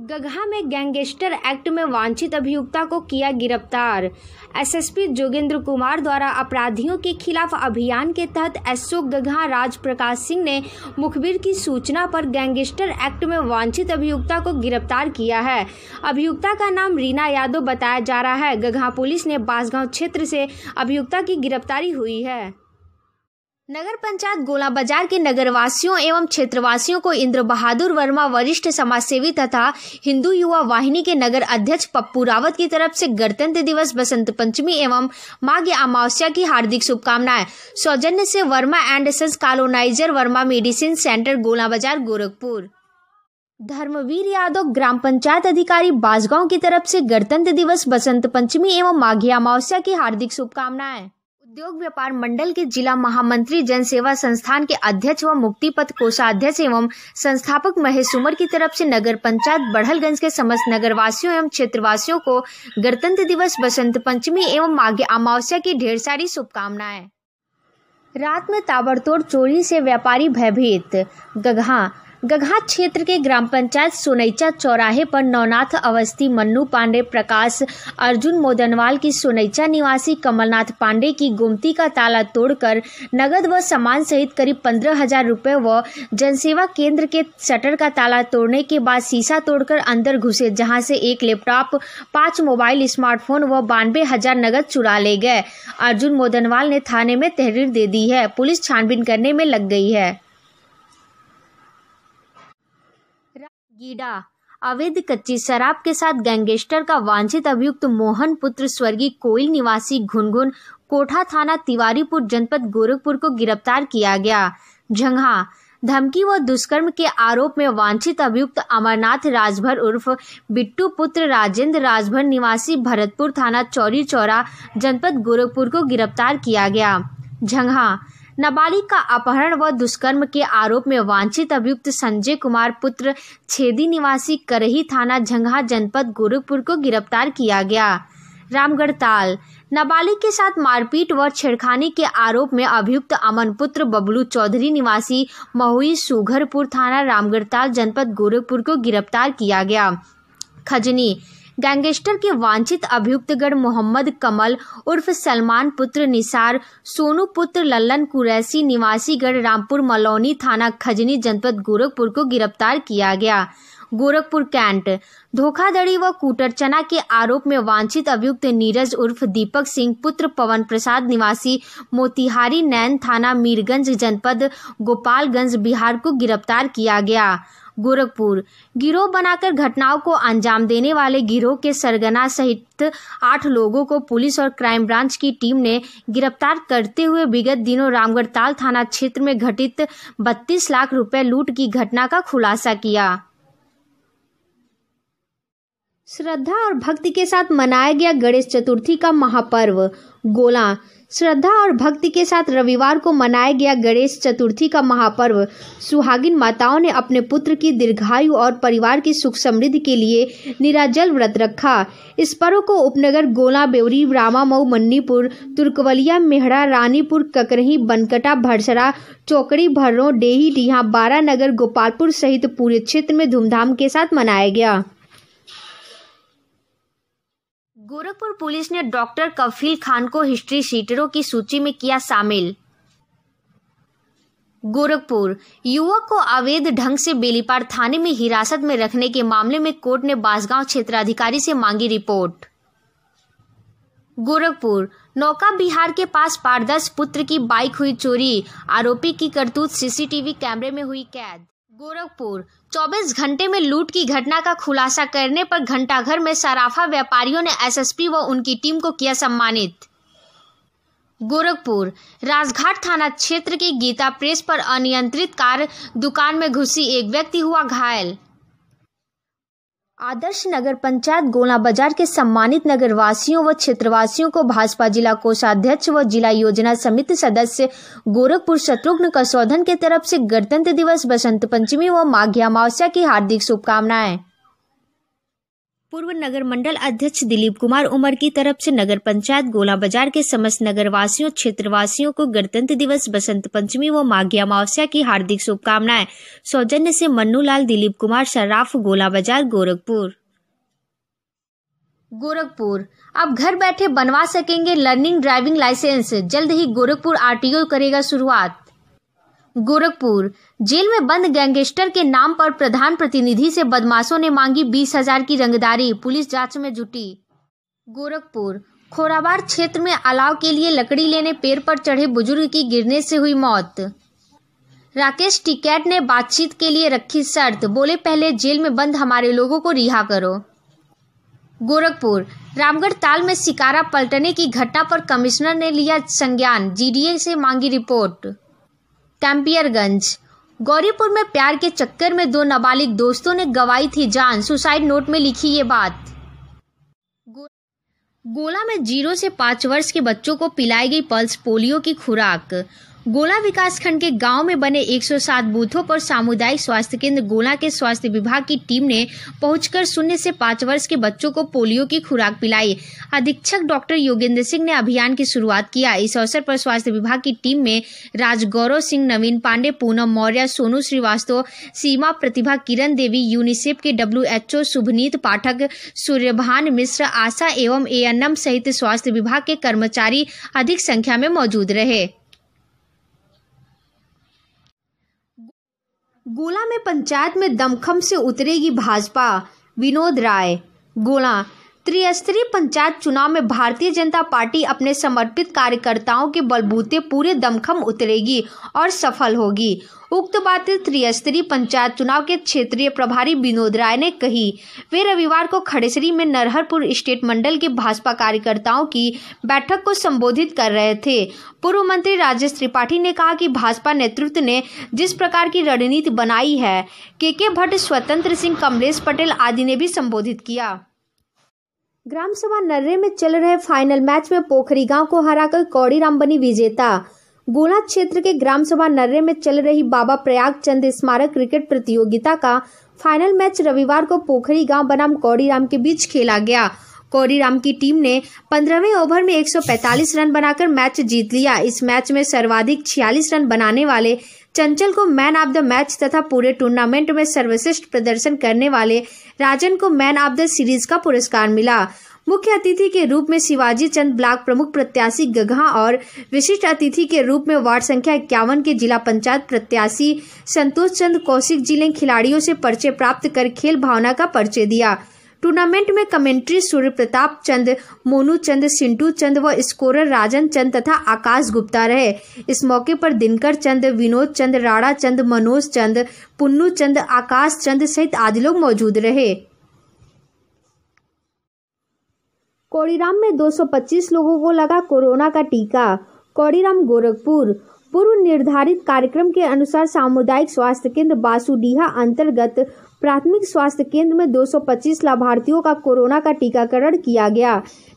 गगहा में gangster act में वांछित अभियुक्ता को किया गिरफ्तार एसएसपी जोगेंद्र कुमार द्वारा अपराधियों के खिलाफ अभियान के तहत एसओ गगहा राज प्रकाश सिंह ने मुखबिर की सूचना पर गैंगस्टर एक्ट में वांछित अभियुक्ता को गिरफ्तार किया है अभियुक्ता का नाम रीना यादव बताया जा रहा है गगहा पुलिस ने बासगांव क्षेत्र से अभियुक्ता की गिरफ्तारी हुई है नगर पंचायत गोला बाजार के नगर वासियों एवं क्षेत्रवासियों को इंद्र बहादुर वर्मा वरिष्ठ समाजसेवी तथा हिंदू युवा वाहिनी के नगर अध्यक्ष पप्पू रावत की तरफ से गणतंत्र दिवस बसंत पंचमी एवं माघ अमावस्या की हार्दिक शुभकामनाएं सौजन्य से Verma and sons colonizer Verma medicine centre Gola Bazar Gorakhpur Dharmveer Yadav ग्राम पंचायत अधिकारी बाजगांव की तरफ से गणतंत्र दिवस बसंत पंचमी एवं माघी अमावस्या की हार्दिक शुभकामनाएं उद्योग व्यापार मंडल के जिला महामंत्री जन सेवा संस्थान के अध्यक्ष व मुक्ति पथ कोषाध्यक्ष एवं संस्थापक महेश उमर की तरफ से नगर पंचायत बढ़लगंज के समस्त नगरवासियों एवं क्षेत्रवासियों को गणतंत्र दिवस बसंत पंचमी एवं माघ अमावस्या की ढेर सारी शुभकामनाएं रात में ताबड़तोड़ चोरी से व्यापारी भयभीत गगहा गघात क्षेत्र के ग्राम पंचायत सोनैचा चौराहे पर नवनाथ अवस्थी मन्नू पांडे प्रकाश अर्जुन मोदनवाल की सोनैचा निवासी कमलनाथ पांडे की गोमती का ताला तोड़कर नगद व सामान सहित करीब पंद्रह हजार रूपए व जनसेवा केंद्र के शटर का ताला तोड़ने के बाद शीशा तोड़कर अंदर घुसे जहां से एक लैपटॉप पाँच मोबाइल स्मार्टफोन व बानवे हजार नगद चुरा ले गए अर्जुन मोदनवाल ने थाने में तहरीर दे दी है पुलिस छानबीन करने में लग गई है गीडा अवैध कच्ची शराब के साथ गैंगस्टर का वांछित अभियुक्त मोहन पुत्र स्वर्गीय कोयल निवासी घुनघुन कोठा थाना तिवारीपुर जनपद गोरखपुर को गिरफ्तार किया गया झंघा धमकी व दुष्कर्म के आरोप में वांछित अभियुक्त अमरनाथ राजभर उर्फ बिट्टू पुत्र राजेंद्र राजभर निवासी भरतपुर थाना चौरी चौरा जनपद गोरखपुर को गिरफ्तार किया गया झंघा नाबालिग का अपहरण व दुष्कर्म के आरोप में वांछित अभियुक्त संजय कुमार पुत्र छेदी निवासी करही थाना झंघा जनपद गोरखपुर को गिरफ्तार किया गया रामगढ़ ताल नाबालिग के साथ मारपीट व छेड़खानी के आरोप में अभियुक्त अमन पुत्र बबलू चौधरी निवासी महुई सुघरपुर थाना रामगढ़ताल जनपद गोरखपुर को गिरफ्तार किया गया खजनी गैंगस्टर के वांछित अभियुक्तगढ़ मोहम्मद कमल उर्फ सलमान पुत्र निसार सोनू पुत्र लल्लन कुरैसी निवासी गढ़ रामपुर मलौनी थाना खजनी जनपद गोरखपुर को गिरफ्तार किया गया गोरखपुर कैंट धोखाधड़ी व कुटरचना के आरोप में वांछित अभियुक्त नीरज उर्फ दीपक सिंह पुत्र पवन प्रसाद निवासी मोतिहारी नैन थाना मीरगंज जनपद गोपालगंज बिहार को गिरफ्तार किया गया गोरखपुर गिरोह बनाकर घटनाओं को अंजाम देने वाले गिरोह के सरगना सहित आठ लोगों को पुलिस और क्राइम ब्रांच की टीम ने गिरफ्तार करते हुए विगत दिनों रामगढ़ताल थाना क्षेत्र में घटित बत्तीस लाख रुपए लूट की घटना का खुलासा किया श्रद्धा और भक्ति के साथ मनाया गया गणेश चतुर्थी का महापर्व गोला श्रद्धा और भक्ति के साथ रविवार को मनाया गया गणेश चतुर्थी का महापर्व सुहागिन माताओं ने अपने पुत्र की दीर्घायु और परिवार की सुख समृद्धि के लिए निराजल व्रत रखा इस पर्व को उपनगर गोला बेवरी रामामऊ मन्नीपुर तुर्कवलिया मेहड़ा रानीपुर ककरही बनकटा भरसरा चौकड़ी भर्रो डेही डीहा बारानगर गोपालपुर सहित पूरे क्षेत्र में धूमधाम के साथ मनाया गया गोरखपुर पुलिस ने डॉक्टर कफील खान को हिस्ट्री सीटरों की सूची में किया शामिल गोरखपुर युवक को अवैध ढंग से बेलीपार थाने में हिरासत में रखने के मामले में कोर्ट ने क्षेत्र क्षेत्राधिकारी से मांगी रिपोर्ट गोरखपुर नौका बिहार के पास पारदर्श पुत्र की बाइक हुई चोरी आरोपी की करतूत सीसीटीवी कैमरे में हुई कैद गोरखपुर 24 घंटे में लूट की घटना का खुलासा करने पर घंटाघर में सराफा व्यापारियों ने एसएसपी व उनकी टीम को किया सम्मानित गोरखपुर राजघाट थाना क्षेत्र के गीता प्रेस पर अनियंत्रित कार दुकान में घुसी एक व्यक्ति हुआ घायल आदर्श नगर पंचायत गोला बाजार के सम्मानित नगरवासियों व क्षेत्रवासियों को भाजपा जिला कोषाध्यक्ष व जिला योजना समिति सदस्य गोरखपुर शत्रुघ्न कशोधन के तरफ से गणतंत्र दिवस बसंत पंचमी व माघी अमावस्या की हार्दिक शुभकामनाएं पूर्व नगर मंडल अध्यक्ष दिलीप कुमार उमर की तरफ से नगर पंचायत गोला बाजार के समस्त नगर वासियों क्षेत्रवासियों को गणतंत्र दिवस बसंत पंचमी व माघी अमावस्या की हार्दिक शुभकामनाएं सौजन्य से मन्नू लाल दिलीप कुमार सर्राफ गोला बाजार गोरखपुर गोरखपुर अब घर बैठे बनवा सकेंगे लर्निंग ड्राइविंग लाइसेंस जल्द ही गोरखपुर आरटीओ करेगा शुरुआत गोरखपुर जेल में बंद गैंगस्टर के नाम पर प्रधान प्रतिनिधि से बदमाशों ने मांगी बीस हजार की रंगदारी पुलिस जांच में जुटी गोरखपुर खोराबार क्षेत्र में अलाव के लिए लकड़ी लेने पेड़ पर चढ़े बुजुर्ग की गिरने से हुई मौत राकेश टिकैत ने बातचीत के लिए रखी शर्त बोले पहले जेल में बंद हमारे लोगों को रिहा करो गोरखपुर रामगढ़ ताल में शिकारा पलटने की घटना पर कमिश्नर ने लिया संज्ञान जीडीए से मांगी रिपोर्ट कैंपियरगंज गौरीपुर में प्यार के चक्कर में दो नाबालिग दोस्तों ने गवाई थी जान सुसाइड नोट में लिखी ये बात गोला में जीरो से पांच वर्ष के बच्चों को पिलाई गई पल्स पोलियो की खुराक गोला विकासखंड के गांव में बने 107 बूथों पर सामुदायिक स्वास्थ्य केंद्र गोला के स्वास्थ्य विभाग की टीम ने पहुंचकर शून्य से पाँच वर्ष के बच्चों को पोलियो की खुराक पिलाई अधीक्षक डॉक्टर योगेंद्र सिंह ने अभियान की शुरुआत किया इस अवसर पर स्वास्थ्य विभाग की टीम में राजगौरव सिंह नवीन पांडे पूनम मौर्य सोनू श्रीवास्तव सीमा प्रतिभा किरण देवी यूनिसेफ के डब्ल्यू सुभनीत पाठक सूर्यभान मिश्र आशा एवं ए सहित स्वास्थ्य विभाग के कर्मचारी अधिक संख्या में मौजूद रहे गोला में पंचायत में दमखम से उतरेगी भाजपा विनोद राय गोला त्रिस्तरीय पंचायत चुनाव में भारतीय जनता पार्टी अपने समर्पित कार्यकर्ताओं के बलबूते पूरे दमखम उतरेगी और सफल होगी उक्त बात त्रिस्तरीय पंचायत चुनाव के क्षेत्रीय प्रभारी विनोद राय ने कही वे रविवार को खड़ेसरी में नरहरपुर स्टेट मंडल के भाजपा कार्यकर्ताओं की बैठक को संबोधित कर रहे थे पूर्व मंत्री राजेश त्रिपाठी ने कहा कि भाजपा नेतृत्व ने जिस प्रकार की रणनीति बनाई है के के भट्ट स्वतंत्र सिंह कमलेश पटेल आदि ने भी संबोधित किया ग्राम सभा नर्रे में चल रहे फाइनल मैच में पोखरी गांव को हराकर राम बनी विजेता गोला क्षेत्र के ग्राम सभा नर्रे में चल रही बाबा प्रयाग चंद स्मारक क्रिकेट प्रतियोगिता का फाइनल मैच रविवार को पोखरी गांव बनाम राम के बीच खेला गया राम की टीम ने पंद्रहवें ओवर में 145 रन बनाकर मैच जीत लिया इस मैच में सर्वाधिक 46 रन बनाने वाले चंचल को मैन ऑफ द मैच तथा पूरे टूर्नामेंट में सर्वश्रेष्ठ प्रदर्शन करने वाले राजन को मैन ऑफ द सीरीज का पुरस्कार मिला मुख्य अतिथि के रूप में शिवाजी चंद ब्लॉक प्रमुख प्रत्याशी गघा और विशिष्ट अतिथि के रूप में वार्ड संख्या इक्यावन के जिला पंचायत प्रत्याशी संतोष चंद कौशिक जी ने खिलाड़ियों से पर्चे प्राप्त कर खेल भावना का पर्चे दिया टूर्नामेंट में कमेंट्री सूर्य प्रताप चंद मोनू चंद सिंटू चंद व स्कोरर राजन चंद तथा आकाश गुप्ता रहे इस मौके पर दिनकर चंद विनोद चंद राणा चंद मनोज चंद पुन्नू चंद आकाश चंद सहित आदि लोग मौजूद रहे कोड़ीराम में 225 लोगों को लगा कोरोना का टीका कोड़ीराम गोरखपुर पूर्व निर्धारित कार्यक्रम के अनुसार सामुदायिक स्वास्थ्य केंद्र बासुडीहा अंतर्गत प्राथमिक स्वास्थ्य केंद्र में 225 लाभार्थियों का कोरोना का टीकाकरण किया गया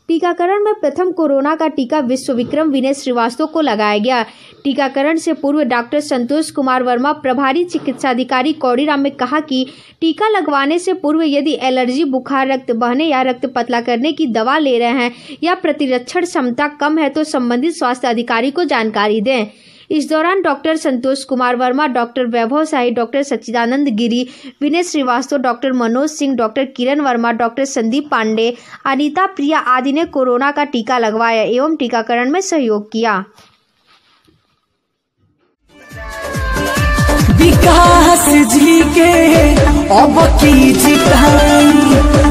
टीकाकरण में प्रथम कोरोना का टीका विश्व विक्रम विनय श्रीवास्तव को लगाया गया टीकाकरण से पूर्व डॉक्टर संतोष कुमार वर्मा प्रभारी चिकित्सा अधिकारी कौड़ीराम ने कहा कि टीका लगवाने से पूर्व यदि एलर्जी बुखार रक्त बहने या रक्त पतला करने की दवा ले रहे हैं या प्रतिरक्षण क्षमता कम है तो संबंधित स्वास्थ्य अधिकारी को जानकारी दें इस दौरान doctor Santosh Kumar Verma doctor Vaibhav Sahi doctor Sachchidanand Giri Vinay Srivastava doctor Manoj Singh doctor Kiran Verma doctor Sandeep Pandey Anita Priya आदि ने कोरोना का टीका लगवाया एवं टीकाकरण में सहयोग किया विकास जी के अब की